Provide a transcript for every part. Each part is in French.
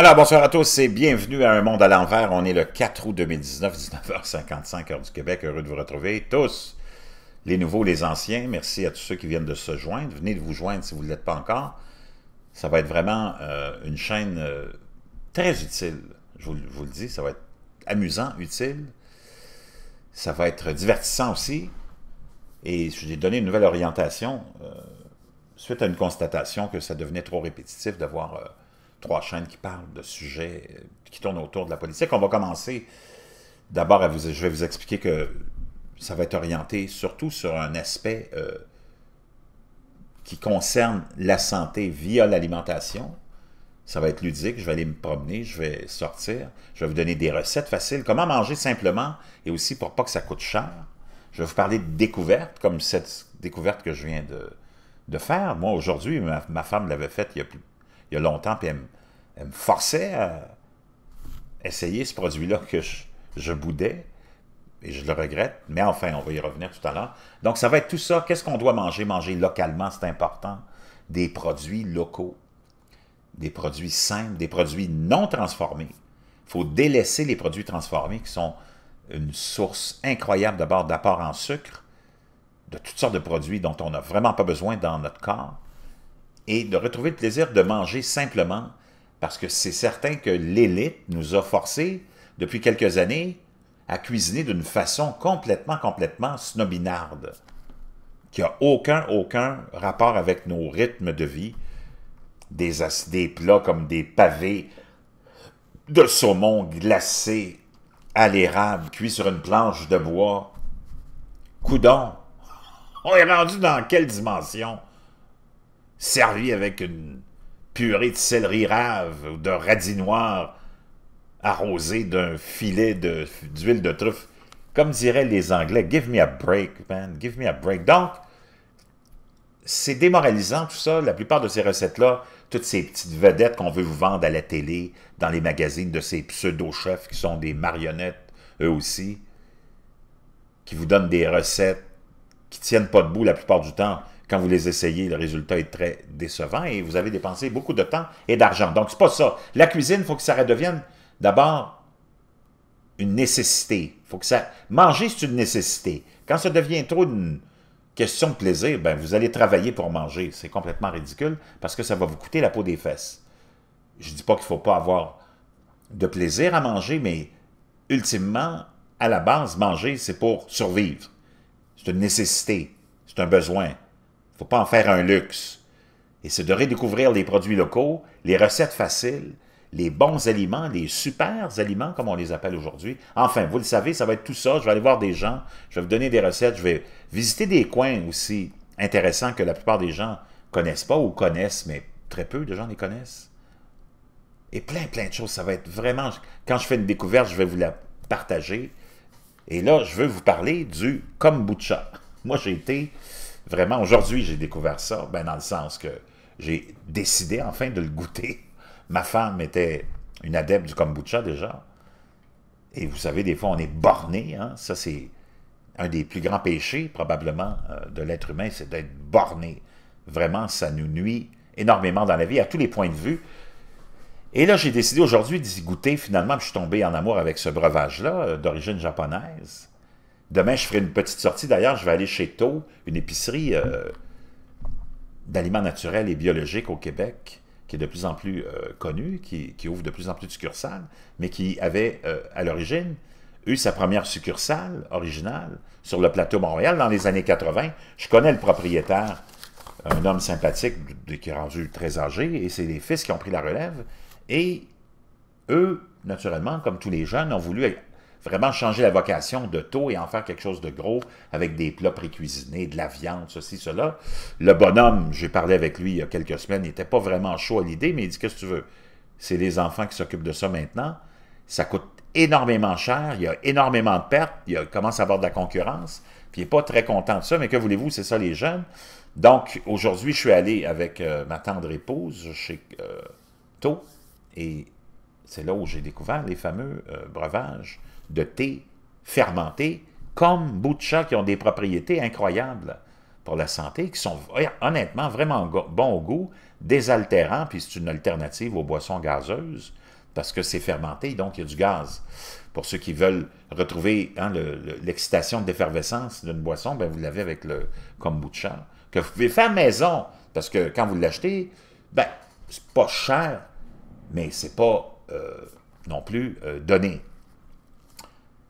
Alors, bonsoir à tous et bienvenue à Un Monde à l'envers. On est le 4 août 2019, 19h55, heure du Québec. Heureux de vous retrouver tous, les nouveaux, les anciens. Merci à tous ceux qui viennent de se joindre. Venez de vous joindre si vous ne l'êtes pas encore. Ça va être vraiment euh, une chaîne euh, très utile. Je vous, le dis, ça va être amusant, utile. Ça va être divertissant aussi. Et je vous ai donné une nouvelle orientation euh, suite à une constatation que ça devenait trop répétitif d'avoir trois chaînes qui parlent de sujets euh, qui tournent autour de la politique. On va commencer d'abord à vous, je vais vous expliquer que ça va être orienté surtout sur un aspect euh, qui concerne la santé via l'alimentation. Ça va être ludique, je vais aller me promener, je vais sortir, je vais vous donner des recettes faciles, comment manger simplement et aussi pour pas que ça coûte cher. Je vais vous parler de découvertes, comme cette découverte que je viens de, faire. Moi, aujourd'hui, ma, femme l'avait faite il y a plus, il y a longtemps, puis elle, me forçait à essayer ce produit-là que je, boudais, et je le regrette, mais enfin, on va y revenir tout à l'heure. Donc, ça va être tout ça. Qu'est-ce qu'on doit manger? Manger localement, c'est important. Des produits locaux, des produits simples, des produits non transformés. Il faut délaisser les produits transformés qui sont une source incroyable d'abord d'apport en sucre, de toutes sortes de produits dont on n'a vraiment pas besoin dans notre corps et de retrouver le plaisir de manger simplement, parce que c'est certain que l'élite nous a forcés, depuis quelques années, à cuisiner d'une façon complètement, complètement snobinarde, qui n'a aucun, aucun rapport avec nos rythmes de vie, des, des plats comme des pavés de saumon glacé à l'érable, cuit sur une planche de bois. Coudon, on est rendu dans quelle dimension? servi avec une purée de céleri rave ou de radis noir arrosé d'un filet d'huile de, truffe. Comme diraient les Anglais, give me a break, man, give me a break. Donc, c'est démoralisant tout ça. La plupart de ces recettes-là, toutes ces petites vedettes qu'on veut vous vendre à la télé, dans les magazines de ces pseudo-chefs qui sont des marionnettes, eux aussi, qui vous donnent des recettes qui tiennent pas debout la plupart du temps quand vous les essayez, le résultat est très décevant et vous avez dépensé beaucoup de temps et d'argent. Donc, c'est pas ça. La cuisine, il faut que ça redevienne d'abord une nécessité. Faut que ça... Manger, c'est une nécessité. Quand ça devient trop une question de plaisir, ben, vous allez travailler pour manger. C'est complètement ridicule parce que ça va vous coûter la peau des fesses. Je ne dis pas qu'il ne faut pas avoir de plaisir à manger, mais ultimement, à la base, manger, c'est pour survivre. C'est une nécessité, c'est un besoin, faut pas en faire un luxe. Et c'est de redécouvrir les produits locaux, les recettes faciles, les bons aliments, les super aliments, comme on les appelle aujourd'hui. Enfin, vous le savez, ça va être tout ça. Je vais aller voir des gens, je vais vous donner des recettes, je vais visiter des coins aussi intéressants que la plupart des gens connaissent pas ou connaissent, mais très peu de gens les connaissent. Et plein, plein de choses. Ça va être vraiment... Quand je fais une découverte, je vais vous la partager. Et là, je veux vous parler du kombucha. Moi, j'ai été vraiment, aujourd'hui, j'ai découvert ça, ben, dans le sens que j'ai décidé enfin de le goûter. Ma femme était une adepte du kombucha déjà. Et vous savez, des fois, on est borné. Hein? Ça, c'est un des plus grands péchés, probablement, euh, de l'être humain, c'est d'être borné. Vraiment, ça nous nuit énormément dans la vie, à tous les points de vue. Et là, j'ai décidé aujourd'hui d'y goûter, finalement, je suis tombé en amour avec ce breuvage-là, euh, d'origine japonaise. Demain, je ferai une petite sortie. D'ailleurs, je vais aller chez Tau, une épicerie euh, d'aliments naturels et biologiques au Québec, qui est de plus en plus euh, connue, qui, ouvre de plus en plus de succursales, mais qui avait euh, à l'origine eu sa première succursale originale sur le plateau Montréal dans les années 80. Je connais le propriétaire, un homme sympathique qui est rendu très âgé, et c'est les fils qui ont pris la relève. Et eux, naturellement, comme tous les jeunes, ont voulu vraiment changer la vocation de taux et en faire quelque chose de gros avec des plats pré-cuisinés, de la viande, ceci, cela. Le bonhomme, j'ai parlé avec lui il y a quelques semaines, il n'était pas vraiment chaud à l'idée, mais il dit, qu'est-ce que tu veux? C'est les enfants qui s'occupent de ça maintenant. Ça coûte énormément cher, il y a énormément de pertes, il commence à avoir de la concurrence, puis il n'est pas très content de ça, mais que voulez-vous, c'est ça les jeunes. Donc, aujourd'hui, je suis allé avec euh, ma tendre épouse chez euh, et c'est là où j'ai découvert les fameux euh, breuvages de thé fermenté, comme Boucha, qui ont des propriétés incroyables pour la santé, qui sont honnêtement vraiment bons au goût, désaltérants, puis c'est une alternative aux boissons gazeuses, parce que c'est fermenté, donc il y a du gaz. Pour ceux qui veulent retrouver hein, l'excitation de d'effervescence d'une boisson, ben, vous l'avez avec le comme kombucha, que vous pouvez faire maison, parce que quand vous l'achetez, ben, c'est pas cher, mais c'est pas euh, non plus euh, donné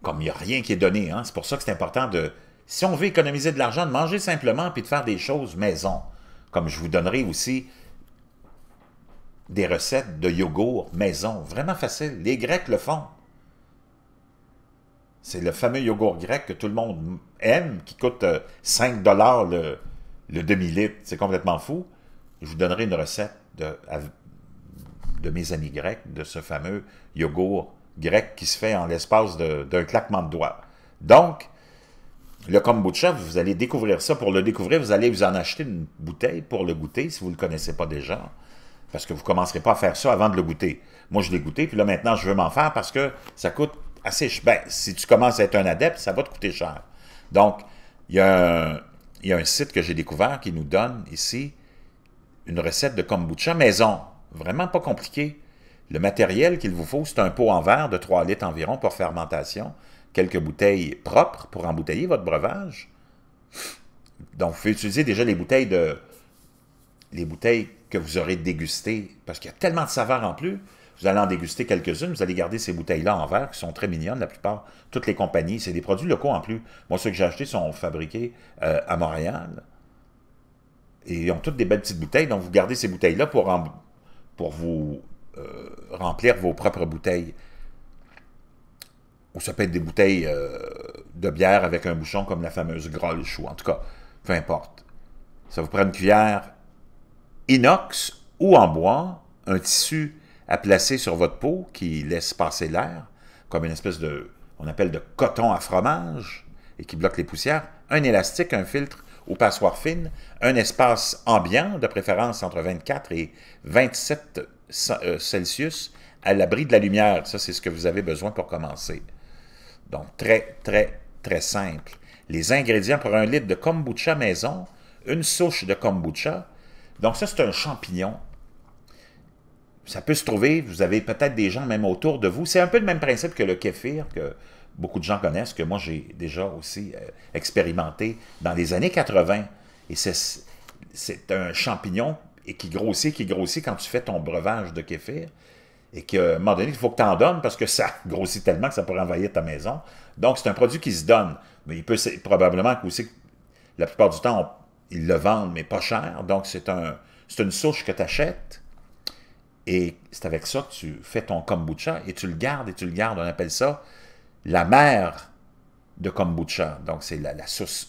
comme il n'y a rien qui est donné, hein. c'est pour ça que c'est important de, si on veut économiser de l'argent, de manger simplement puis de faire des choses maison. Comme je vous donnerai aussi des recettes de yogourt maison, vraiment facile. Les Grecs le font. C'est le fameux yogourt grec que tout le monde aime, qui coûte 5 euh, dollars le, le demi-litre. C'est complètement fou. Je vous donnerai une recette de, de mes amis grecs de ce fameux yogourt grec qui se fait en l'espace d'un claquement de doigts. Donc, le kombucha, vous allez découvrir ça. Pour le découvrir, vous allez vous en acheter une bouteille pour le goûter, si vous ne le connaissez pas déjà, parce que vous ne commencerez pas à faire ça avant de le goûter. Moi, je l'ai goûté, puis là, maintenant, je veux m'en faire parce que ça coûte assez cher. Ben, si tu commences à être un adepte, ça va te coûter cher. Donc, il y a y a un site que j'ai découvert qui nous donne ici une recette de kombucha maison. Vraiment pas compliqué. Le matériel qu'il vous faut, c'est un pot en verre de 3 litres environ pour fermentation, quelques bouteilles propres pour embouteiller votre breuvage. Donc, vous pouvez utiliser déjà les bouteilles de les bouteilles que vous aurez dégustées, parce qu'il y a tellement de saveurs en plus. Vous allez en déguster quelques-unes, vous allez garder ces bouteilles-là en verre, qui sont très mignonnes, la plupart, toutes les compagnies. C'est des produits locaux en plus. Moi, ceux que j'ai achetés sont fabriqués euh, à Montréal. Et ils ont toutes des belles petites bouteilles, donc vous gardez ces bouteilles-là pour, pour vous euh, remplir vos propres bouteilles. Ou ça peut être des bouteilles euh, de bière avec un bouchon comme la fameuse Grolsch, ou en tout cas, peu importe. Ça vous prend une cuillère inox ou en bois, un tissu à placer sur votre peau qui laisse passer l'air, comme une espèce de, on appelle de coton à fromage, et qui bloque les poussières, un élastique, un filtre ou passoire fine, un espace ambiant, de préférence entre 24 et 27 euh, Celsius à l'abri de la lumière. Ça, c'est ce que vous avez besoin pour commencer. Donc, très, très, très simple. Les ingrédients pour un litre de kombucha maison, une souche de kombucha. Donc, ça, c'est un champignon. Ça peut se trouver, vous avez peut-être des gens même autour de vous. C'est un peu le même principe que le kéfir, que beaucoup de gens connaissent, que moi j'ai déjà aussi euh, expérimenté dans les années 80. Et c'est un champignon et qui grossit, qui grossit quand tu fais ton breuvage de kéfir, et qu'à un moment donné, il faut que tu en donnes parce que ça grossit tellement que ça pourrait envahir ta maison. Donc, c'est un produit qui se donne. Mais il peut probablement aussi, la plupart du temps, ils le vendent, mais pas cher. Donc, c'est un, une souche que tu achètes. Et c'est avec ça que tu fais ton kombucha et tu le gardes et tu le gardes. On appelle ça la mère de kombucha. Donc, c'est la, la,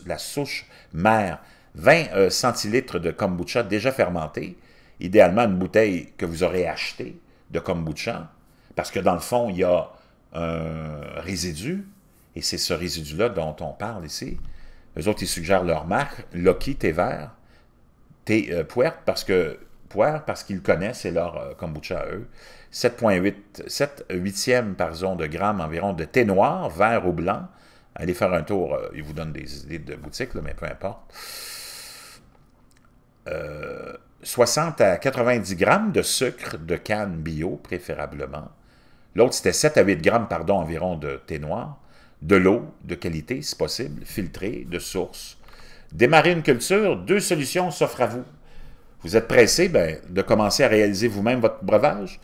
la souche mère. 20 euh, centilitres de kombucha déjà fermenté, idéalement une bouteille que vous aurez achetée de kombucha, parce que dans le fond, il y a un résidu, et c'est ce résidu-là dont on parle ici. Les autres, ils suggèrent leur marque, Loki thé vert, thé euh, poire, parce que poire parce qu'ils connaissent, c'est leur euh, kombucha à eux. 7,8, 7 huitièmes par zone de gramme environ de thé noir, vert ou blanc. Allez faire un tour, ils vous donnent des idées de boutiques, là, mais peu importe. 60 euh, à 90 grammes de sucre de canne bio, préférablement. L'autre, c'était 7 à 8 grammes, pardon, environ de thé noir. De l'eau de qualité, si possible, filtrée, de source. Démarrer une culture, deux solutions s'offrent à vous. Vous êtes pressé ben, de commencer à réaliser vous-même votre breuvage?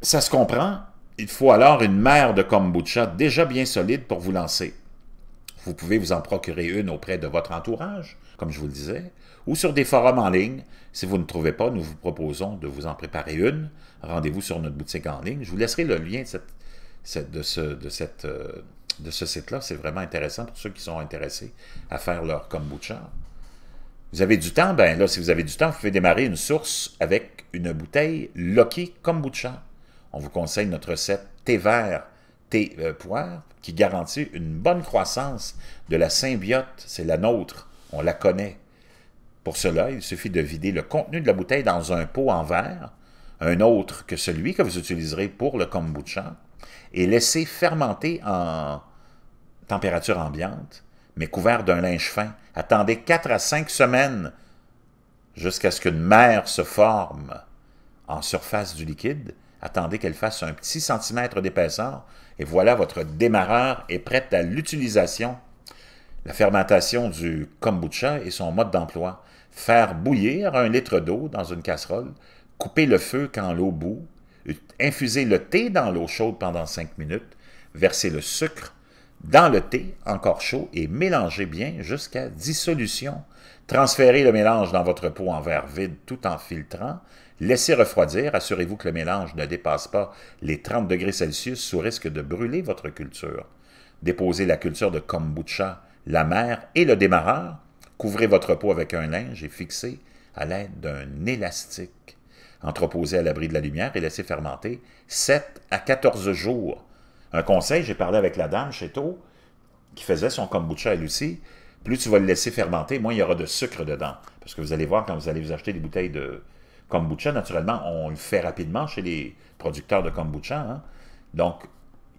Ça se comprend. Il faut alors une mère de kombucha déjà bien solide pour vous lancer. Vous pouvez vous en procurer une auprès de votre entourage, comme je vous le disais ou sur des forums en ligne. Si vous ne trouvez pas, nous vous proposons de vous en préparer une. Rendez-vous sur notre boutique en ligne. Je vous laisserai le lien euh, de, ce, site-là. C'est vraiment intéressant pour ceux qui sont intéressés à faire leur kombucha. Vous avez du temps? Ben là, si vous avez du temps, vous pouvez démarrer une source avec une bouteille Loki Kombucha. On vous conseille notre recette thé vert, thé euh, poire, qui garantit une bonne croissance de la symbiote. C'est la nôtre. On la connaît. Pour cela, il suffit de vider le contenu de la bouteille dans un pot en verre, un autre que celui que vous utiliserez pour le kombucha, et laisser fermenter en température ambiante, mais couvert d'un linge fin. Attendez 4 à 5 semaines jusqu'à ce qu'une mer se forme en surface du liquide. Attendez qu'elle fasse un petit centimètre d'épaisseur et voilà votre démarreur est prête à l'utilisation la fermentation du kombucha et son mode d'emploi. Faire bouillir un litre d'eau dans une casserole, couper le feu quand l'eau bout, infuser le thé dans l'eau chaude pendant 5 minutes, verser le sucre dans le thé encore chaud et mélanger bien jusqu'à dissolution. Transférez le mélange dans votre pot en verre vide tout en filtrant. Laissez refroidir. Assurez-vous que le mélange ne dépasse pas les 30 degrés Celsius sous risque de brûler votre culture. Déposez la culture de kombucha la mer et le démarreur. Couvrez votre peau avec un linge et fixez à l'aide d'un élastique. Entreposez à l'abri de la lumière et laissez fermenter 7 à 14 jours. Un conseil, j'ai parlé avec la dame chez Tau, qui faisait son kombucha elle aussi. Plus tu vas le laisser fermenter, moins il y aura de sucre dedans. Parce que vous allez voir, quand vous allez vous acheter des bouteilles de kombucha, naturellement, on le fait rapidement chez les producteurs de kombucha. Hein. Donc,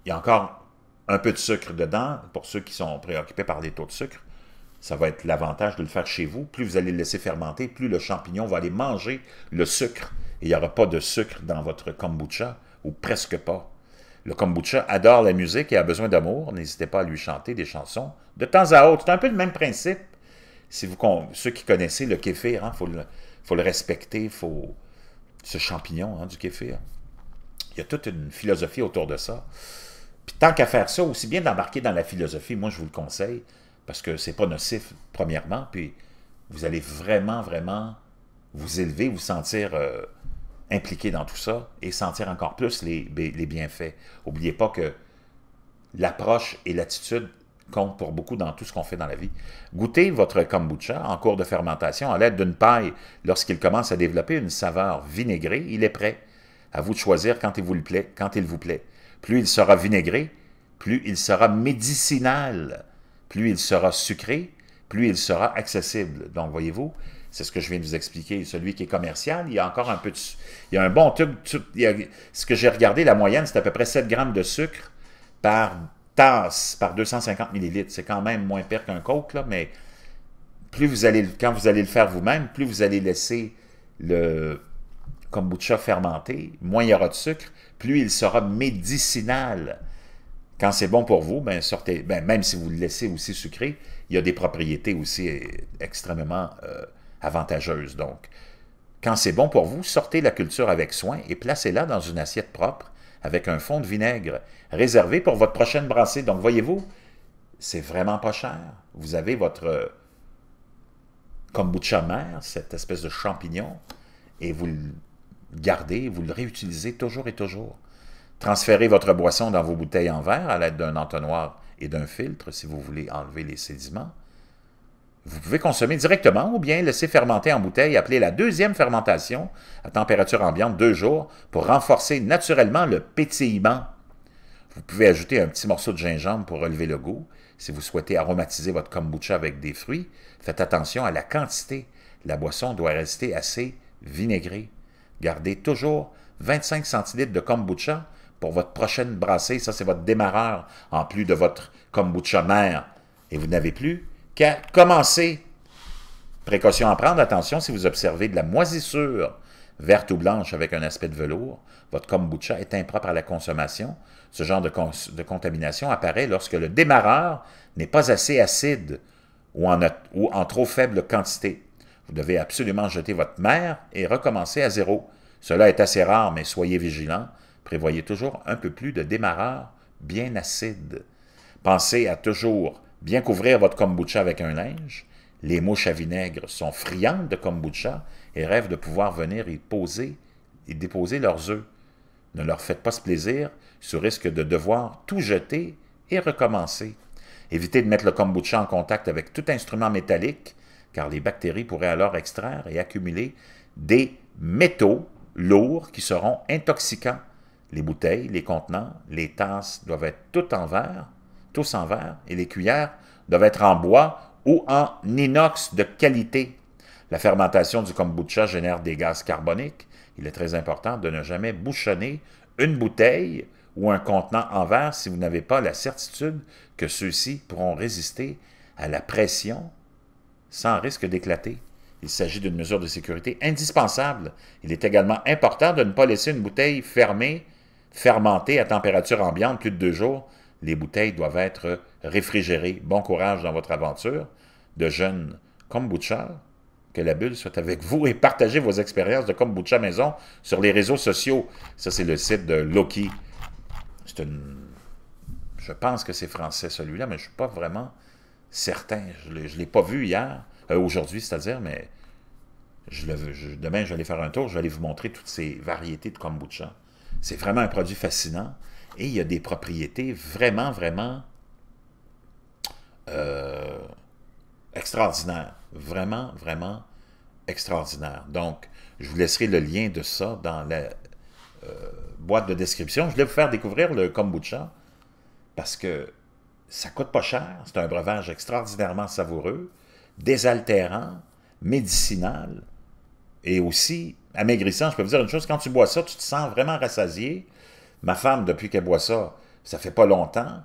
il y a encore un peu de sucre dedans, pour ceux qui sont préoccupés par les taux de sucre, ça va être l'avantage de le faire chez vous. Plus vous allez le laisser fermenter, plus le champignon va aller manger le sucre. il n'y aura pas de sucre dans votre kombucha, ou presque pas. Le kombucha adore la musique et a besoin d'amour. N'hésitez pas à lui chanter des chansons de temps à autre. C'est un peu le même principe. Si vous, ceux qui connaissez le kéfir, il hein, faut, le, respecter, faut ce champignon hein, du kéfir. Il y a toute une philosophie autour de ça tant qu'à faire ça, aussi bien d'embarquer dans la philosophie, moi je vous le conseille, parce que c'est pas nocif, premièrement, puis vous allez vraiment, vraiment vous élever, vous sentir euh, impliqué dans tout ça et sentir encore plus les, bienfaits. N'oubliez pas que l'approche et l'attitude comptent pour beaucoup dans tout ce qu'on fait dans la vie. Goûtez votre kombucha en cours de fermentation à l'aide d'une paille. Lorsqu'il commence à développer une saveur vinaigrée, il est prêt. À vous de choisir quand il vous plaît. Quand il vous plaît. Plus il sera vinaigré, plus il sera médicinal, plus il sera sucré, plus il sera accessible. Donc, voyez-vous, c'est ce que je viens de vous expliquer. Celui qui est commercial, il y a encore un peu de... Il y a un bon tube... ce que j'ai regardé, la moyenne, c'est à peu près 7 grammes de sucre par tasse, par 250 millilitres. C'est quand même moins pire qu'un coke, mais plus vous allez, quand vous allez le faire vous-même, plus vous allez laisser le kombucha fermenté, moins il y aura de sucre, plus il sera médicinal. Quand c'est bon pour vous, ben sortez, ben, même si vous le laissez aussi sucré, il y a des propriétés aussi euh, extrêmement euh, avantageuses. Donc, quand c'est bon pour vous, sortez la culture avec soin et placez-la dans une assiette propre avec un fond de vinaigre réservé pour votre prochaine brassée. Donc, voyez-vous, c'est vraiment pas cher. Vous avez votre euh, kombucha mère, cette espèce de champignon, et vous gardez, vous le réutilisez toujours et toujours. Transférez votre boisson dans vos bouteilles en verre à l'aide d'un entonnoir et d'un filtre si vous voulez enlever les sédiments. Vous pouvez consommer directement ou bien laisser fermenter en bouteille, appelée la deuxième fermentation, à température ambiante deux jours, pour renforcer naturellement le pétillement. Vous pouvez ajouter un petit morceau de gingembre pour relever le goût. Si vous souhaitez aromatiser votre kombucha avec des fruits, faites attention à la quantité. La boisson doit rester assez vinaigrée. Gardez toujours 25 centilitres de kombucha pour votre prochaine brassée. Ça, c'est votre démarreur en plus de votre kombucha mère. Et vous n'avez plus qu'à commencer. Précaution à prendre, attention, si vous observez de la moisissure verte ou blanche avec un aspect de velours, votre kombucha est impropre à la consommation. Ce genre de, contamination apparaît lorsque le démarreur n'est pas assez acide ou en trop faible quantité. Vous devez absolument jeter votre mère et recommencer à zéro. Cela est assez rare, mais soyez vigilants. Prévoyez toujours un peu plus de démarreur bien acide. Pensez à toujours bien couvrir votre kombucha avec un linge. Les mouches à vinaigre sont friandes de kombucha et rêvent de pouvoir venir y poser et déposer leurs œufs. Ne leur faites pas ce plaisir, sous risque de devoir tout jeter et recommencer. Évitez de mettre le kombucha en contact avec tout instrument métallique car les bactéries pourraient alors extraire et accumuler des métaux lourds qui seront intoxicants. Les bouteilles, les contenants, les tasses doivent être tout en verre, tous en verre, et les cuillères doivent être en bois ou en inox de qualité. La fermentation du kombucha génère des gaz carboniques. Il est très important de ne jamais bouchonner une bouteille ou un contenant en verre si vous n'avez pas la certitude que ceux-ci pourront résister à la pression sans risque d'éclater. Il s'agit d'une mesure de sécurité indispensable. Il est également important de ne pas laisser une bouteille fermée, fermentée à température ambiante plus de deux jours. Les bouteilles doivent être réfrigérées. Bon courage dans votre aventure de jeunes kombucha. Que la bulle soit avec vous et partagez vos expériences de kombucha maison sur les réseaux sociaux. Ça, c'est le site de Loki. Je pense que c'est français celui-là, mais je ne suis pas vraiment certains, Je ne l'ai pas vu hier, euh, aujourd'hui, c'est-à-dire, mais je demain, je vais aller faire un tour, je vais aller vous montrer toutes ces variétés de kombucha. C'est vraiment un produit fascinant et il y a des propriétés vraiment, vraiment euh, extraordinaires. Vraiment, vraiment extraordinaires. Donc, je vous laisserai le lien de ça dans la euh, boîte de description. Je vais vous faire découvrir le kombucha parce que ça coûte pas cher, c'est un breuvage extraordinairement savoureux, désaltérant, médicinal et aussi amaigrissant. Je peux vous dire une chose, quand tu bois ça, tu te sens vraiment rassasié. Ma femme, depuis qu'elle boit ça, ça fait pas longtemps,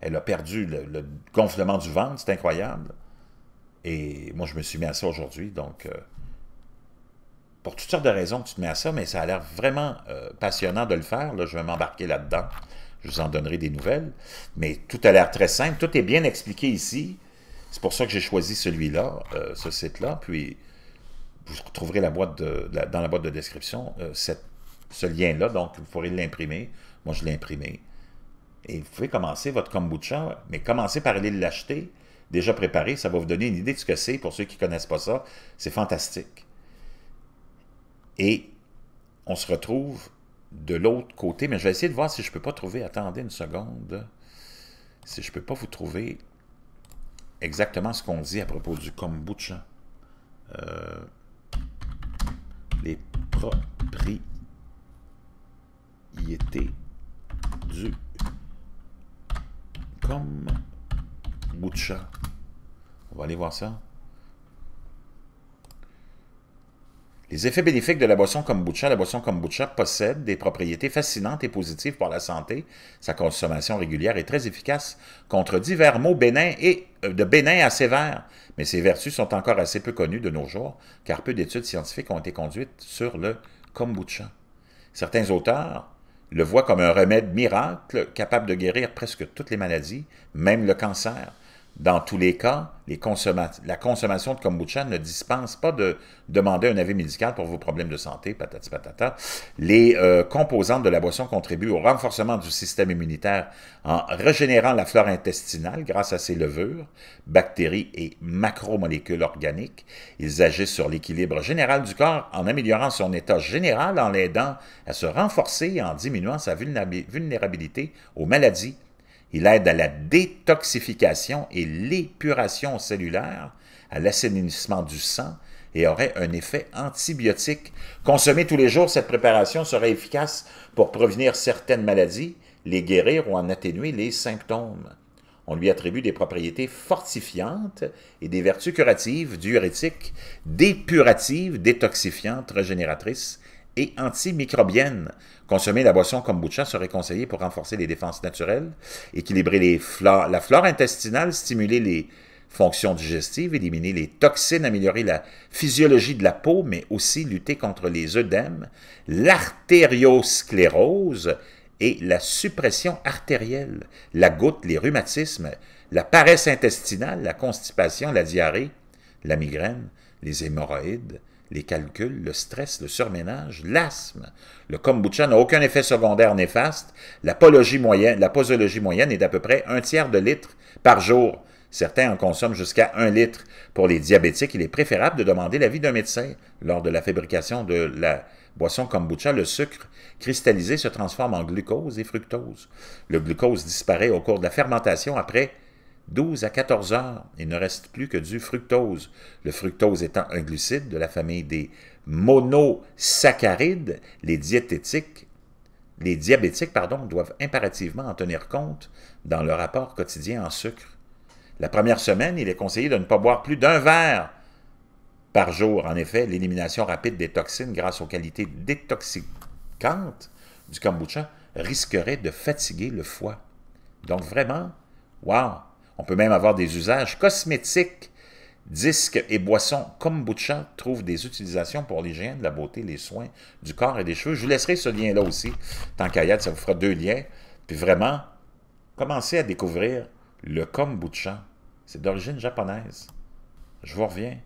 elle a perdu le, gonflement du ventre, c'est incroyable. Et moi, je me suis mis à ça aujourd'hui, donc... Euh, pour toutes sortes de raisons, tu te mets à ça, mais ça a l'air vraiment euh, passionnant de le faire. Là, je vais m'embarquer là-dedans. Je vous en donnerai des nouvelles. Mais tout a l'air très simple. Tout est bien expliqué ici. C'est pour ça que j'ai choisi celui-là, euh, ce site-là. Puis, vous trouverez la boîte dans la boîte de description euh, ce lien-là. Donc, vous pourrez l'imprimer. Moi, je l'ai imprimé. Et vous pouvez commencer votre kombucha, mais commencez par aller l'acheter déjà préparé. Ça va vous donner une idée de ce que c'est. Pour ceux qui ne connaissent pas ça, c'est fantastique. Et on se retrouve de l'autre côté, mais je vais essayer de voir si je peux pas trouver, attendez une seconde, si je peux pas vous trouver exactement ce qu'on dit à propos du kombucha. Euh, les propriétés du kombucha. On va aller voir ça. Les effets bénéfiques de la boisson kombucha. La boisson kombucha possède des propriétés fascinantes et positives pour la santé. Sa consommation régulière est très efficace contre divers maux bénins et euh, de bénins à sévères. Mais ses vertus sont encore assez peu connues de nos jours, car peu d'études scientifiques ont été conduites sur le kombucha. Certains auteurs le voient comme un remède miracle capable de guérir presque toutes les maladies, même le cancer. Dans tous les cas, la consommation de kombucha ne dispense pas de demander un avis médical pour vos problèmes de santé, patata. Les euh, composantes de la boisson contribuent au renforcement du système immunitaire en régénérant la flore intestinale grâce à ses levures, bactéries et macromolécules organiques. Ils agissent sur l'équilibre général du corps en améliorant son état général, en l'aidant à se renforcer et en diminuant sa vulnérabilité aux maladies il aide à la détoxification et l'épuration cellulaire, à l'assainissement du sang et aurait un effet antibiotique. Consommée tous les jours, cette préparation serait efficace pour prévenir certaines maladies, les guérir ou en atténuer les symptômes. On lui attribue des propriétés fortifiantes et des vertus curatives, diurétiques, dépuratives, détoxifiantes, régénératrices et antimicrobiennes. Consommer la boisson kombucha serait conseillé pour renforcer les défenses naturelles, équilibrer la flore intestinale, stimuler les fonctions digestives, éliminer les toxines, améliorer la physiologie de la peau, mais aussi lutter contre les œdèmes, l'artériosclérose et la suppression artérielle, la goutte, les rhumatismes, la paresse intestinale, la constipation, la diarrhée, la migraine, les hémorroïdes, les calculs, le stress, le surménage, l'asthme. Le kombucha n'a aucun effet secondaire néfaste. La, posologie moyenne, la posologie moyenne est d'à peu près un tiers de litre par jour. Certains en consomment jusqu'à un litre. Pour les diabétiques, il est préférable de demander l'avis d'un médecin. Lors de la fabrication de la boisson kombucha, le sucre cristallisé se transforme en glucose et fructose. Le glucose disparaît au cours de la fermentation après 12 à 14 heures, il ne reste plus que du fructose, le fructose étant un glucide de la famille des monosaccharides, les diététiques, les diabétiques pardon, doivent impérativement en tenir compte dans leur apport quotidien en sucre. La première semaine, il est conseillé de ne pas boire plus d'un verre par jour. En effet, l'élimination rapide des toxines grâce aux qualités détoxicantes du kombucha risquerait de fatiguer le foie. Donc vraiment, waouh! On peut même avoir des usages cosmétiques. Disques et boissons kombucha trouve des utilisations pour l'hygiène, la beauté, les soins du corps et des cheveux. Je vous laisserai ce lien-là aussi. Tant qu'à ça vous fera deux liens. Puis vraiment, commencez à découvrir le kombucha. C'est d'origine japonaise. Je vous reviens.